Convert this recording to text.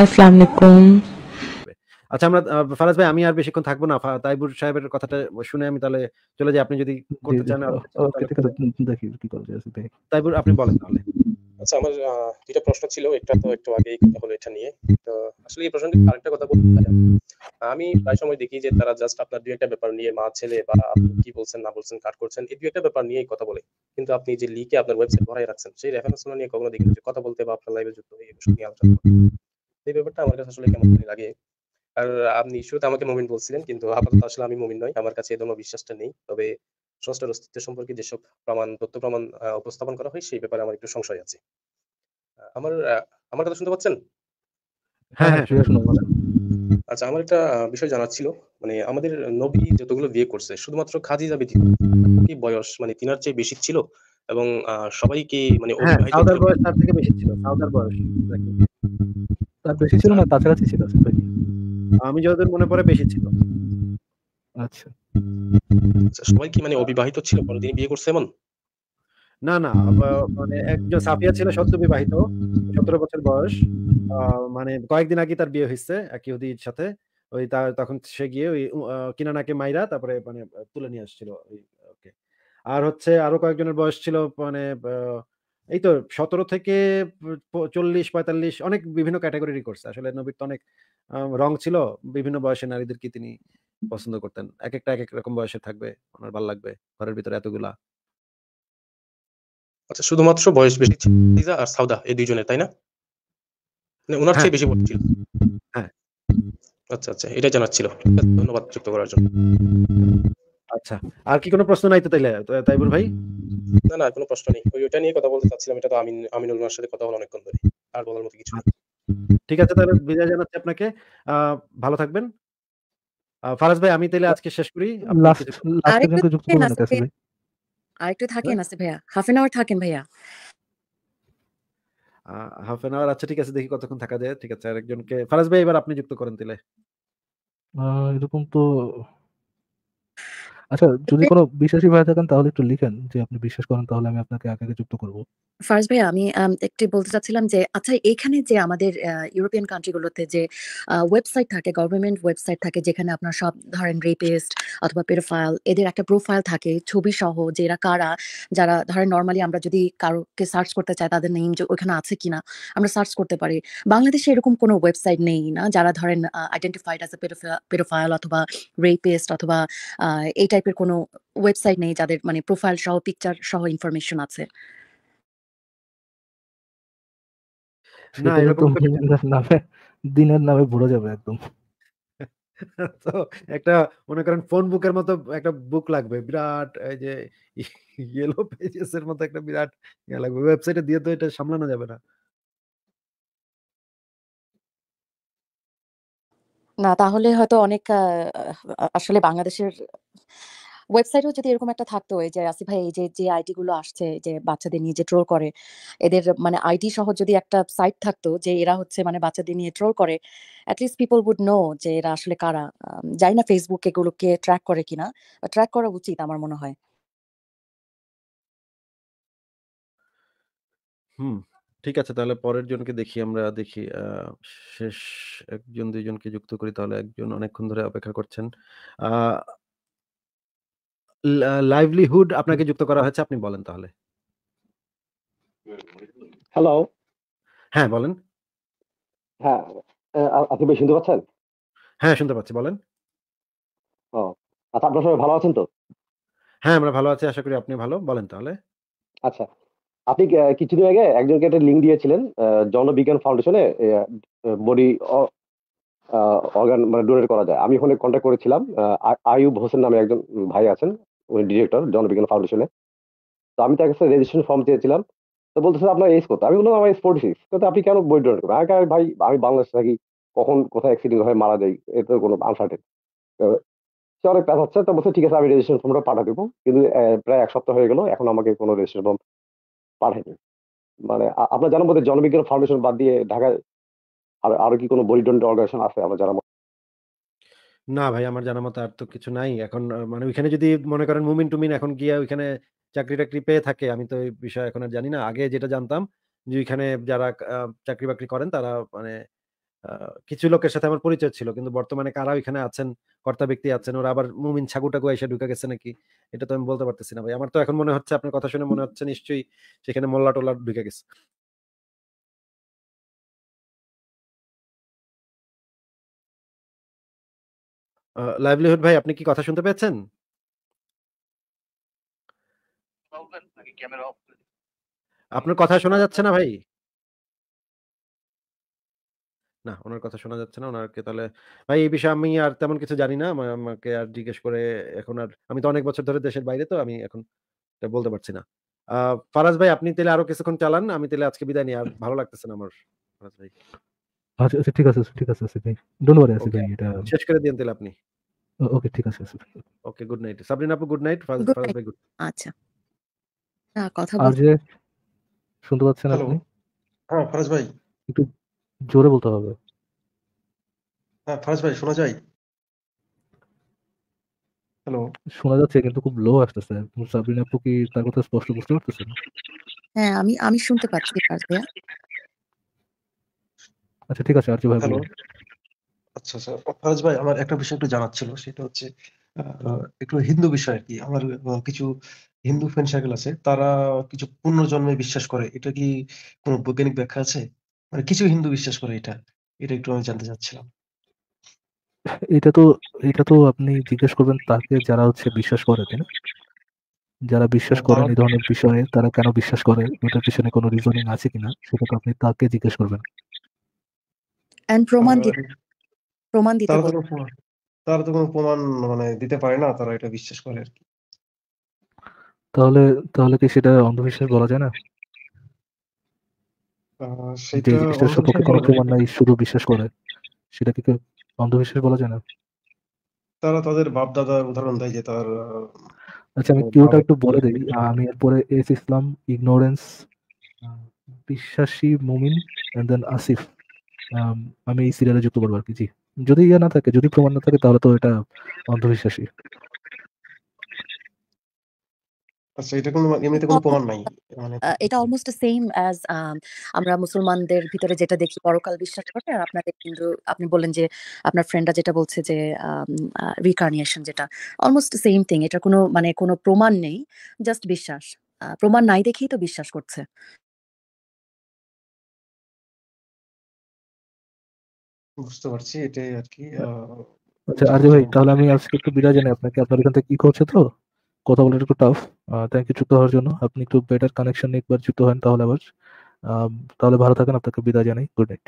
আসসালামু আলাইকুম আচ্ছা আমরা ফারাজ ভাই আমি আর বেশিক্ষণ থাকবো না তাইবুর সাহেবের কথাটা শুনে আমি তাহলে চলে যাই আপনি যদি করতে চান তাইবুর আপনি বলেন তাহলে আচ্ছা আমার প্রশ্ন ছিল একটা তো একটু হলো এটা নিয়ে তো আসলে এই আরেকটা কথা বলতে পারি আমি প্রায় সময় দেখি যে তারা জাস্ট আপনার দুই একটা ব্যাপার নিয়ে মা ছেলে বা আপনি কি বলছেন না বলছেন কাট করছেন এই দুই একটা ব্যাপার নিয়েই কথা বলে কিন্তু আপনি যে লিখে আপনার ওয়েবসাইট ভরাই রাখছেন সেই রেফারেন্স নিয়ে কখনো দেখি কথা বলতে বা আপনার লাইভে যুক্ত হয়ে নিয়ে আলোচনা এই ব্যাপারটা আমার কাছে আসলে কেমন লাগে আর আপনি শুরুতে আমাকে মমিন বলছিলেন কিন্তু আপাতত আসলে আমি মমিন নই আমার কাছে এই বিশ্বাসটা নেই তবে স্রষ্টার অস্তিত্ব সম্পর্কে যেসব প্রমাণ তথ্য প্রমাণ উপস্থাপন করা হয় সেই ব্যাপারে আমার একটু সংশয় আছে আমার আমার কথা শুনতে পাচ্ছেন হ্যাঁ, হ্যাঁ, আচ্ছা আমার একটা বিষয় জানার ছিল মানে আমাদের নবী যতগুলো বিয়ে করছে শুধুমাত্র খাদিজা কি বয়স মানে তিনার চেয়ে বেশি ছিল এবং সবাই কি মানে হ্যাঁ, বয়স তার থেকে বেশি ছিল সাউদার বয়স তার বেশি ছিল না কাছাকাছি ছিল আমি যতদূর মনে পড়ে বেশি ছিল আচ্ছা, আচ্ছা সবাই কি মানে অবিবাহিত ছিল বিয়ে করছে এমন না না মানে একজন সাফিয়া ছিল সদ্য বিবাহিত সতেরো বছর বয়স মানে কয়েকদিন আগে তার বিয়ে হয়েছে এক ইহুদির সাথে ওই তখন সে গিয়ে ওই কিনানাকে মাইরা তারপরে মানে তুলে নিয়ে আসছিল ওকে আর হচ্ছে আরো কয়েকজনের বয়স ছিল মানে এই তো সতেরো থেকে চল্লিশ পঁয়তাল্লিশ অনেক বিভিন্ন ক্যাটাগরি করছে আসলে নবীর তো অনেক রং ছিল বিভিন্ন বয়সে নারীদেরকে তিনি পছন্দ করতেন এক একটা এক এক রকম বয়সে থাকবে ওনার ভাল লাগবে ঘরের ভিতরে এতগুলা আচ্ছা শুধুমাত্র বয়স বেশি ছিল আর সাউদা এই দুইজনে তাই না মানে ওনার হ্যাঁ। চেয়ে বেশি বয়স ছিল হ্যাঁ আচ্ছা আচ্ছা এটা জানাচ্ছিল ধন্যবাদ যুক্ত করার জন্য আচ্ছা আর কি কোনো প্রশ্ন নাই তো তাইলে তাইবুর ভাই না না কোনো প্রশ্ন নেই ওই ওটা নিয়ে কথা বলতে চাচ্ছিলাম এটা তো আমিন আমিনুল মার সাথে কথা হলো অনেকক্ষণ ধরে আর বলার মতো কিছু ঠিক আছে তাহলে বিদায় জানাচ্ছি আপনাকে ভালো থাকবেন ফারাজ ভাই আমি তাইলে আজকে শেষ করি আরেকটু থাকেন আছে হ্যাঁ? ভাইয়া হাফ এন আওয়ার থাকেন ভাইয়া হাফ এন আওয়ার আচ্ছা ঠিক আছে দেখি কতক্ষণ থাকা যায় ঠিক আছে আরেকজনকে ফারাজ ভাই এবার আপনি যুক্ত করেন তাহলে এরকম তো আচ্ছা যদি কোনো বিশ্বাসী ভাই থাকেন তাহলে একটু লিখেন যে আপনি বিশ্বাস করেন তাহলে আমি আপনাকে আগে আগে যুক্ত করব ফার্স ভাই আমি একটু বলতে চাচ্ছিলাম যে আচ্ছা এখানে যে আমাদের ইউরোপিয়ান কান্ট্রিগুলোতে যে ওয়েবসাইট থাকে গভর্নমেন্ট ওয়েবসাইট থাকে যেখানে আপনার সব ধরেন রেপিস্ট অথবা পেরোফাইল এদের একটা প্রোফাইল থাকে ছবি সহ যে এরা কারা যারা ধরেন নর্মালি আমরা যদি কারোকে সার্চ করতে চাই তাদের নেম যে ওখানে আছে কিনা আমরা সার্চ করতে পারি বাংলাদেশে এরকম কোনো ওয়েবসাইট নেই না যারা ধরেন আইডেন্টিফাইড অ্যাজ এ পেরোফাইল অথবা রেপিস্ট অথবা এইটা টাইপের কোনো ওয়েবসাইট নেই যাদের মানে প্রোফাইল সহ পিকচার সহ ইনফরমেশন আছে দিনের নামে ভরে যাবে একদম তো একটা মনে করেন ফোন বুকের মতো একটা বুক লাগবে বিরাট এই যে ইয়েলো পেজেস এর মতো একটা বিরাট লাগবে ওয়েবসাইটে দিয়ে তো এটা সামলানো যাবে না না তাহলে হয়তো অনেক আসলে বাংলাদেশের ওয়েবসাইটেও যদি এরকম একটা থাকতো এই যে আসি ভাই এই যে যে আইডি গুলো আসছে যে বাচ্চাদের নিয়ে যে ট্রোল করে এদের মানে আইডি সহ যদি একটা সাইট থাকতো যে এরা হচ্ছে মানে বাচ্চাদের নিয়ে ট্রোল করে অ্যাটলিস্ট পিপল উড নো যে এরা আসলে কারা যাই না ফেসবুক এগুলোকে ট্র্যাক করে কিনা ট্র্যাক করা উচিত আমার মনে হয় হুম ঠিক আছে তাহলে পরের জনকে দেখি আমরা দেখি শেষ একজন দুইজনকে যুক্ত করি তাহলে একজন অনেকক্ষণ ধরে অপেক্ষা করছেন। লাইভলিহুড আপনাকে যুক্ত করা হয়েছে আপনি বলেন তাহলে। হ্যালো। হ্যাঁ, বলেন। হ্যাঁ, আপনি শুনতে পাচ্ছেন? হ্যাঁ, শুনতে পাচ্ছি বলেন। ও আচ্ছা আপনারা সবাই ভালো আছেন তো? হ্যাঁ, আমরা ভালো আছি। আশা করি আপনি ভালো। বলেন তাহলে। আচ্ছা। আপনি কিছুদিন আগে একজনকে একটা লিঙ্ক দিয়েছিলেন জনবিজ্ঞান ফাউন্ডেশনে বডি অর্গান মানে ডোনেট করা যায় আমি ওখানে কন্ট্যাক্ট করেছিলাম আয়ুব হোসেন নামে একজন ভাই আছেন উনি ডিরেক্টর জনবিজ্ঞান ফাউন্ডেশনে তো আমি তার কাছে রেজিস্ট্রেশন ফর্ম চেয়েছিলাম তো বলতে স্যার আপনার এজ কত আমি বললাম আমার এজ ফোর্টি সিক্স তো আপনি কেন বই ডোনেট করবেন আগে ভাই আমি বাংলাদেশে থাকি কখন কোথায় অ্যাক্সিডেন্ট হয়ে মারা যাই এতে কোনো আনসার্টেন সে অনেক কাজ হচ্ছে তো বলছে ঠিক আছে আমি রেজিস্ট্রেশন ফর্মটা পাঠা দেবো কিন্তু প্রায় এক সপ্তাহ হয়ে গেলো এখন আমাকে কোনো রেজিস্ট্রেশন ফর্ম পাঠাইনি মানে আপনার জানার জনবিজ্ঞান ফাউন্ডেশন বাদ দিয়ে ঢাকায় আর আরো কি কোনো বরিদণ্ড অর্গানাইজেশন আছে আমার জানা না ভাই আমার জানা মতো আর তো কিছু নাই এখন মানে ওইখানে যদি মনে করেন মুমিন টুমিন এখন গিয়া ওইখানে চাকরি টাকরি পেয়ে থাকে আমি তো এই বিষয়ে এখন আর জানি না আগে যেটা জানতাম যে ওইখানে যারা চাকরি বাকরি করেন তারা মানে কিছু লোকের সাথে আমার পরিচয় ছিল কিন্তু বর্তমানে কারা ওইখানে আছেন কর্তা ব্যক্তি আছেন ওরা আবার মুমিন ছাগুটা টাগু এসে ঢুকে গেছে নাকি এটা তো আমি বলতে পারতেছি না ভাই আমার তো এখন মনে হচ্ছে আপনার কথা শুনে মনে হচ্ছে নিশ্চয়ই সেখানে মোল্লা টোল্লা ঢুকে গেছে লাইভলিহুড ভাই আপনি কি কথা শুনতে পেয়েছেন আপনার কথা শোনা যাচ্ছে না ভাই না ওনার কথা শোনা যাচ্ছে না ওনারকে তাহলে ভাই এই বিষয়ে আমি আর তেমন কিছু জানি না আমাকে আর জিজ্ঞেস করে এখন আর আমি তো অনেক বছর ধরে দেশের বাইরে তো আমি এখন বলতে পারছি না ফারাজ ভাই আপনি তাহলে আরো কিছুক্ষণ চালান আমি তাহলে আজকে বিদায় নিই আর ভালো লাগতেছে না আমার ফারাজ ভাই আচ্ছা, আচ্ছা ঠিক আছে ঠিক আছে আসিফ ভাই ডোন্ট ওয়ারি আসিফ ভাই এটা শেষ করে দিন তাহলে আপনি ওকে ঠিক আছে Asif okay good night Sabrina আপু গুড নাইট ফারাজ ফারাজ ভাই গুড আচ্ছা না কথা বলছি শুনতে পাচ্ছেন আপনি হ্যাঁ ফারাজ ভাই একটু জোরে বলতে হবে হ্যাঁ ফারাজ ভাই শোনা যায় হ্যালো শোনা যাচ্ছে কিন্তু খুব লো আসতেছে আপু কি তার কথা স্পষ্ট বুঝতে পারতেছেন হ্যাঁ আমি আমি শুনতে পাচ্ছি ফারাজ আচ্ছা ঠিক আছে আর ভাই হ্যালো আচ্ছা স্যার আচ্ছা, ফারাজ ভাই আমার একটা বিষয় একটু জানার ছিল সেটা হচ্ছে একটু হিন্দু বিষয় আর কি আমার কিছু হিন্দু ফ্রেন্ড সার্কেল আছে তারা কিছু পুনর্জন্মে বিশ্বাস করে এটা কি কোনো বৈজ্ঞানিক ব্যাখ্যা আছে মানে কিছু হিন্দু বিশ্বাস করে এটা এটা একটু আমি জানতে চাচ্ছিলাম এটা তো এটা তো আপনি জিজ্ঞেস করবেন তাকে যারা হচ্ছে বিশ্বাস করে তাই না যারা বিশ্বাস করে এই ধরনের বিষয়ে তারা কেন বিশ্বাস করে এটার পিছনে কোনো রিজনিং আছে কিনা সেটা তো আপনি তাকে জিজ্ঞেস করবেন প্রমাণ প্রমাণ দিতে তারা তো কোনো প্রমাণ মানে দিতে পারে না তারা এটা বিশ্বাস করে আর কি তাহলে তাহলে কি সেটা অন্ধবিশ্বাস বলা যায় না যে ঈশ্বর সম্পর্কে কোনো প্রমাণ নাই শুধু বিশ্বাস করে সেটাকে কি অন্ধবিশ্বাস বলা যায় না তারা তাদের বাপ দাদার উদাহরণ দেয় যে তার আচ্ছা আমি কিউটা একটু বলে দেই আমি এরপরে এস ইসলাম ইগনোরেন্স বিশ্বাসী মুমিন এন্ড দেন আসিফ আমি এই সিরিয়ালে যুক্ত করবো আর কি জি যদি ইয়া না থাকে যদি প্রমাণ না থাকে তাহলে তো এটা অন্ধবিশ্বাসী আচ্ছা, এটা প্রমাণ নাই অলমোস্ট সেম অ্যাজ আমরা মুসলমানদের ভিতরে যেটা দেখি পরকাল বিশ্বাস করে আর আপনাদের কিন্তু আপনি বলেন যে আপনার ফ্রেন্ডরা যেটা বলছে যে রিকার্নিয়েশন যেটা অলমোস্ট সেম থিং এটা কোনো মানে কোনো প্রমাণ নেই জাস্ট বিশ্বাস প্রমাণ নাই দেখেই তো বিশ্বাস করছে বুঝতে পারছি এটাই আর কি আচ্ছা আর্য ভাই তাহলে আমি আজকে একটু বিদায় জানাই আপনাকে আপনার এখান থেকে কি করছে তো কথা বলাটা একটু টাফ থ্যাংক ইউ যুক্ত হওয়ার জন্য আপনি একটু বেটার কানেকশন নিয়ে একবার যুক্ত হন তাহলে আবার তাহলে ভালো থাকেন আপনাকে বিদায় জানাই গুড নাইট